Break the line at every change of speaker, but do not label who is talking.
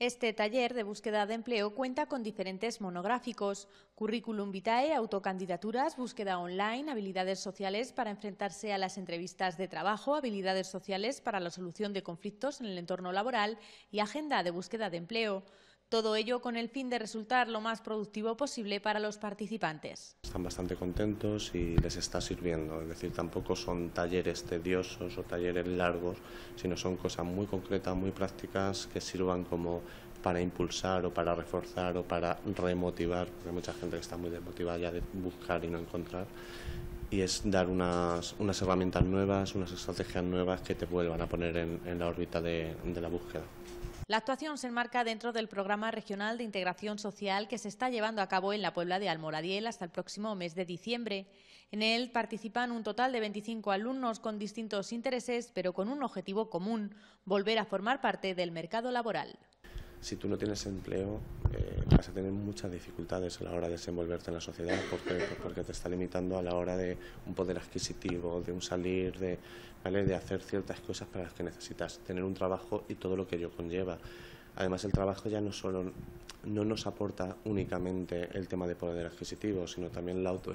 Este taller de búsqueda de empleo cuenta con diferentes monográficos, currículum vitae, autocandidaturas, búsqueda online, habilidades sociales para enfrentarse a las entrevistas de trabajo, habilidades sociales para la solución de conflictos en el entorno laboral y agenda de búsqueda de empleo. Todo ello con el fin de resultar lo más productivo posible para los participantes.
Están bastante contentos y les está sirviendo. Es decir, tampoco son talleres tediosos o talleres largos, sino son cosas muy concretas, muy prácticas que sirvan como para impulsar o para reforzar o para remotivar, porque hay mucha gente que está muy desmotivada ya de buscar y no encontrar. Y es dar unas, unas herramientas nuevas, unas estrategias nuevas que te vuelvan a poner en, la órbita de la búsqueda.
La actuación se enmarca dentro del programa regional de integración social que se está llevando a cabo en la Puebla de Almoradiel hasta el próximo mes de diciembre. En él participan un total de 25 alumnos con distintos intereses, pero con un objetivo común, volver a formar parte del mercado laboral
si tú no tienes empleo, eh, vas a tener muchas dificultades a la hora de desenvolverte en la sociedad porque, pues porque te está limitando a la hora de un poder adquisitivo, de un salir, de, ¿vale? de hacer ciertas cosas para las que necesitas tener un trabajo y todo lo que ello conlleva. Además, el trabajo ya no solo no nos aporta únicamente el tema de poder adquisitivo, sino también la auto